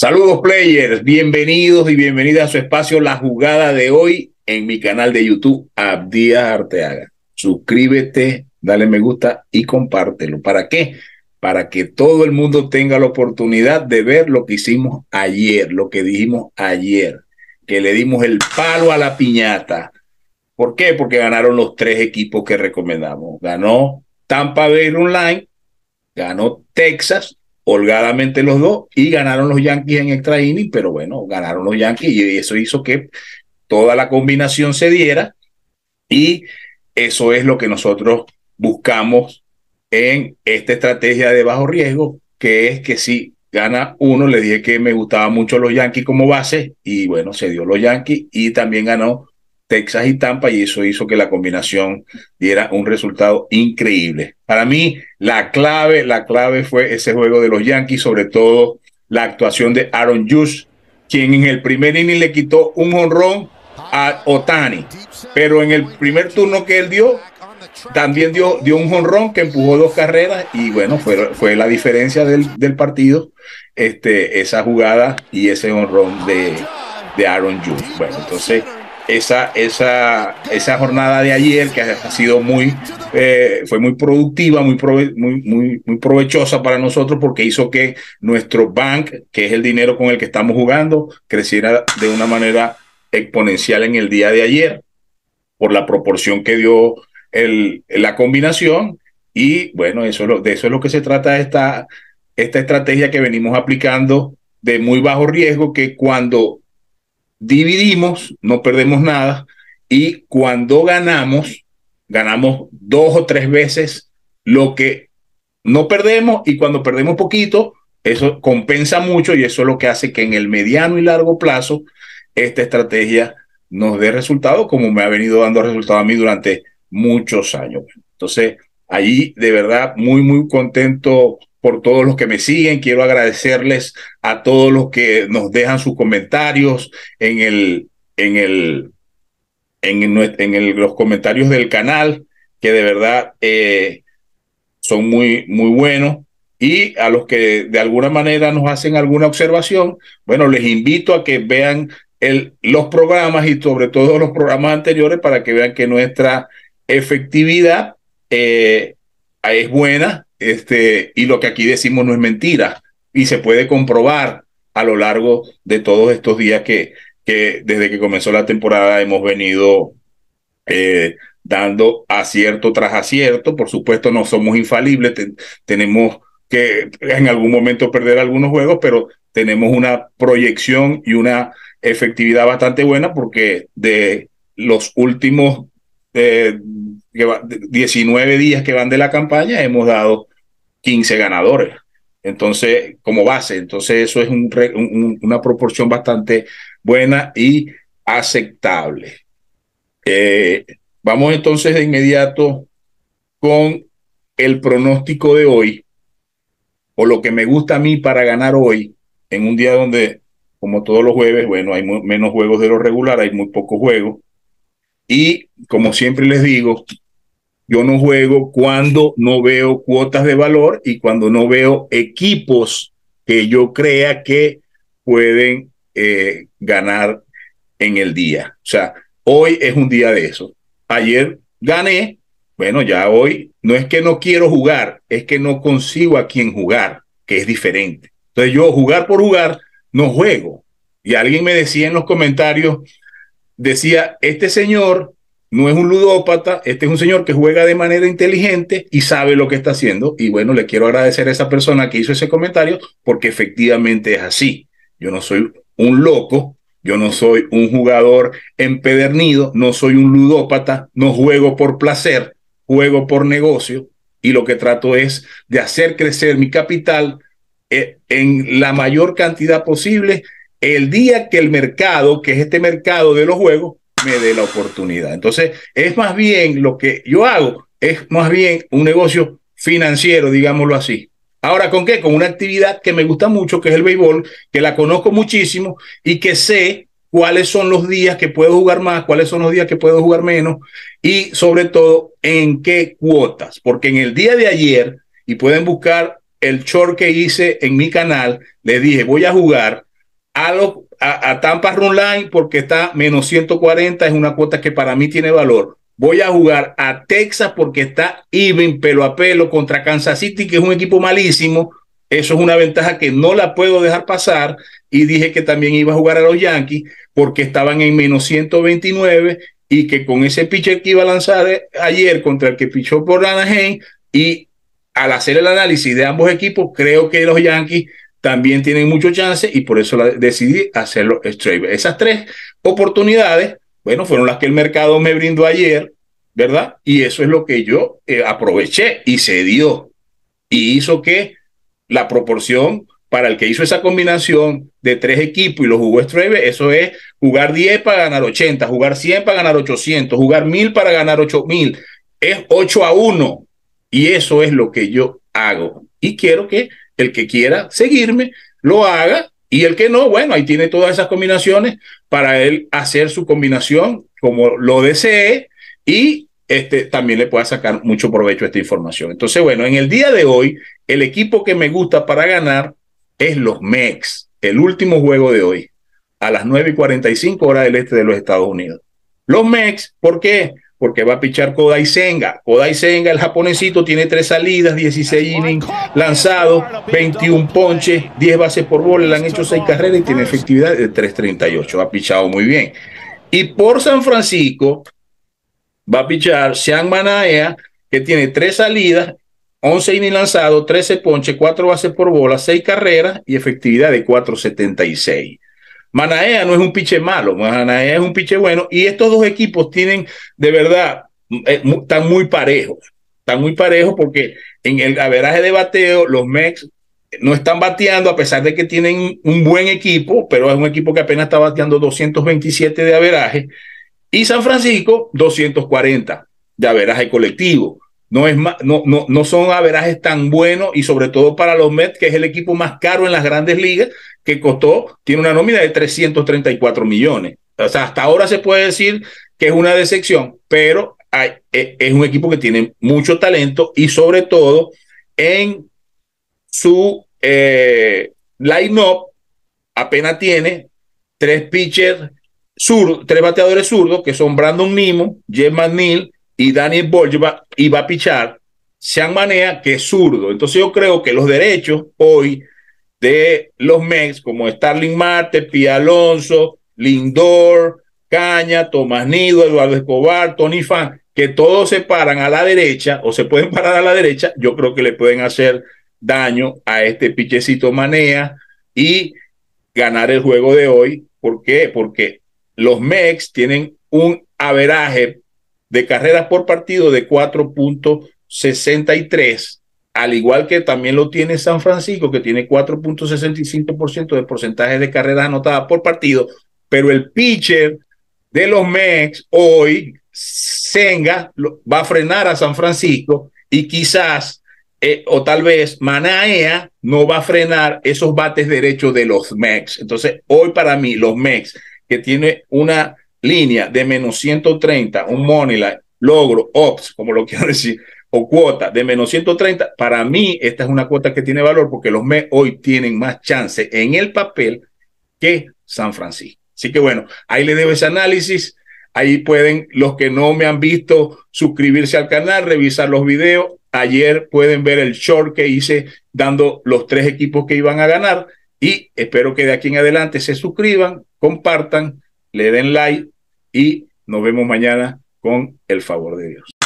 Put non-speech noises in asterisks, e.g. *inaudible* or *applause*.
Saludos players, bienvenidos y bienvenidas a su espacio La Jugada de hoy en mi canal de YouTube Abdías Arteaga. Suscríbete, dale me gusta y compártelo. ¿Para qué? Para que todo el mundo tenga la oportunidad de ver lo que hicimos ayer, lo que dijimos ayer, que le dimos el palo a la piñata. ¿Por qué? Porque ganaron los tres equipos que recomendamos. Ganó Tampa Bay Online, ganó Texas holgadamente los dos y ganaron los Yankees en extra inning, pero bueno, ganaron los Yankees y eso hizo que toda la combinación se diera y eso es lo que nosotros buscamos en esta estrategia de bajo riesgo, que es que si gana uno, le dije que me gustaban mucho los Yankees como base y bueno, se dio los Yankees y también ganó Texas y Tampa y eso hizo que la combinación diera un resultado increíble. Para mí, la clave, la clave fue ese juego de los Yankees, sobre todo la actuación de Aaron Judge, quien en el primer inning le quitó un honrón a Otani, pero en el primer turno que él dio, también dio, dio un honrón que empujó dos carreras y bueno, fue, fue la diferencia del, del partido, este, esa jugada y ese honrón de, de Aaron Judge. Bueno, entonces esa, esa, jornada de ayer que ha sido muy, eh, fue muy productiva, muy, muy, muy, muy, provechosa para nosotros porque hizo que nuestro bank, que es el dinero con el que estamos jugando, creciera de una manera exponencial en el día de ayer por la proporción que dio el, la combinación. Y bueno, eso de eso es lo que se trata esta, esta estrategia que venimos aplicando de muy bajo riesgo, que cuando dividimos, no perdemos nada, y cuando ganamos, ganamos dos o tres veces lo que no perdemos y cuando perdemos poquito, eso compensa mucho y eso es lo que hace que en el mediano y largo plazo esta estrategia nos dé resultado como me ha venido dando resultado a mí durante muchos años. Entonces, allí de verdad muy, muy contento por todos los que me siguen. Quiero agradecerles a todos los que nos dejan sus comentarios en el, en el, en, en los comentarios del canal, que de verdad eh, son muy, muy buenos. Y a los que de alguna manera nos hacen alguna observación, bueno, les invito a que vean el, los programas y sobre todo los programas anteriores para que vean que nuestra efectividad eh, es buena este, y lo que aquí decimos no es mentira y se puede comprobar a lo largo de todos estos días que, que desde que comenzó la temporada hemos venido eh, dando acierto tras acierto. Por supuesto, no somos infalibles, tenemos que en algún momento perder algunos juegos, pero tenemos una proyección y una efectividad bastante buena porque de los últimos 19 eh, días que van de la campaña hemos dado 15 ganadores. Entonces, como base, entonces eso es una proporción bastante buena y aceptable. Eh, vamos entonces de inmediato con el pronóstico de hoy, o lo que me gusta a mí para ganar hoy, en un día donde, como todos los jueves, bueno, hay menos juegos de lo regular, hay muy pocos juegos. Y como siempre les digo, yo no juego cuando no veo cuotas de valor y cuando no veo equipos que yo crea que pueden eh, ganar en el día. O sea, hoy es un día de eso. Ayer gané, bueno, ya hoy no es que no quiero jugar, es que no consigo a quien jugar, que es diferente. Entonces yo jugar por jugar no juego. Y alguien me decía en los comentarios, decía, este señor no es un ludópata, este es un señor que juega de manera inteligente y sabe lo que está haciendo. Y bueno, le quiero agradecer a esa persona que hizo ese comentario porque efectivamente es así. Yo no soy un loco, yo no soy un jugador empedernido, no soy un ludópata, no juego por placer, juego por negocio y lo que trato es de hacer crecer mi capital eh, en la mayor cantidad posible el día que el mercado, que es este mercado de los juegos, me dé la oportunidad. Entonces, es más bien lo que yo hago, es más bien un negocio financiero, digámoslo así. Ahora, ¿con qué? Con una actividad que me gusta mucho, que es el béisbol, que la conozco muchísimo y que sé cuáles son los días que puedo jugar más, cuáles son los días que puedo jugar menos y sobre todo en qué cuotas. Porque en el día de ayer, y pueden buscar el short que hice en mi canal, les dije, voy a jugar a los a, Tampa Run Line porque está menos 140, es una cuota que para mí tiene valor. Voy a jugar a Texas porque está even pelo a pelo contra Kansas City, que es un equipo malísimo. Eso es una ventaja que no la puedo dejar pasar. Y dije que también iba a jugar a los Yankees porque estaban en menos 129 y que con ese pitcher que iba a lanzar eh, ayer contra el que pichó por Anaheim y al hacer el análisis de ambos equipos, creo que los Yankees también tienen mucho chance y por eso decidí hacerlo straight. Esas tres oportunidades, bueno, fueron las que el mercado me brindó ayer, ¿verdad? Y eso es lo que yo eh, aproveché y se dio. Y hizo que la proporción para el que hizo esa combinación de tres equipos y lo jugó Strebe, eso es jugar 10 para ganar 80, jugar 100 para ganar 800, jugar 1000 para ganar 8000. Es 8 a 1. Y eso es lo que yo hago. Y quiero que el que quiera seguirme, lo haga, y el que no, bueno, ahí tiene todas esas combinaciones para él hacer su combinación como lo desee y este, también le pueda sacar mucho provecho esta información. Entonces, bueno, en el día de hoy, el equipo que me gusta para ganar es los MEX, el último juego de hoy, a las 9.45, y horas del este de los Estados Unidos. Los MEX, ¿por qué? porque va a pichar Kodai Senga. Kodai Senga, el japonesito, tiene tres salidas, 16 innings lanzados, 21 ponches, 10 bases por bola, le han hecho 6 carreras y tiene efectividad de 3.38. Ha pichado muy bien. Y por San Francisco va a pichar Sean Manaea, que tiene tres salidas, 11 innings lanzados, 13 ponches, 4 bases por bola, 6 carreras y efectividad de 4.76. Manaea no es un piche malo, Manaea es un piche bueno. Y estos dos equipos tienen, de verdad, eh, están muy parejos. Están muy parejos porque en el averaje de bateo, los Mex no están bateando, a pesar de que tienen un buen equipo, pero es un equipo que apenas está bateando 227 de averaje. Y San Francisco, 240 de averaje colectivo no, es no, no, no, son averajes tan buenos y sobre todo para los Mets, que es el equipo más caro en las grandes ligas, que costó, tiene una nómina de 334 millones. O sea, hasta ahora se puede decir que es una decepción, pero e, es un equipo que tiene mucho talento y sobre todo en su eh, line-up apenas tiene tres pitchers, zurdos, tres bateadores zurdos, que son Brandon Nimo, Jeff McNeil, y Daniel Borja iba a pichar, Sean Manea, que es zurdo. Entonces yo creo que los derechos hoy de los Mex, como Starling Marte, Pia Alonso, Lindor, Caña, Tomás Nido, Eduardo Escobar, Tony Fan, que todos se paran a la derecha o se pueden parar a la derecha, yo creo que le pueden hacer daño a este pichecito Manea y ganar el juego de hoy. ¿Por qué? Porque los Mex tienen un averaje de carreras por partido de 4.63, al igual que también lo tiene San Francisco, que tiene 4.65% de porcentaje de carreras anotadas por partido, pero el pitcher de los Mex hoy, Senga, va a frenar a San Francisco y quizás eh, o tal vez Manaea no va a frenar esos bates derechos de los Mex. Entonces, hoy para mí, los Mex, que tiene una línea de menos 130, un money line, logro, ops, como lo *laughs* quiero decir, o cuota de menos 130, para mí esta es una cuota que tiene valor porque los me hoy tienen más chance en el papel que San Francisco. Así que bueno, ahí les debo ese análisis. Ahí pueden los que no me han visto suscribirse al canal, revisar los videos. Ayer pueden ver el short que hice dando los tres equipos que iban a ganar y espero que de aquí en adelante se suscriban, compartan le den like y nos vemos mañana con el favor de Dios.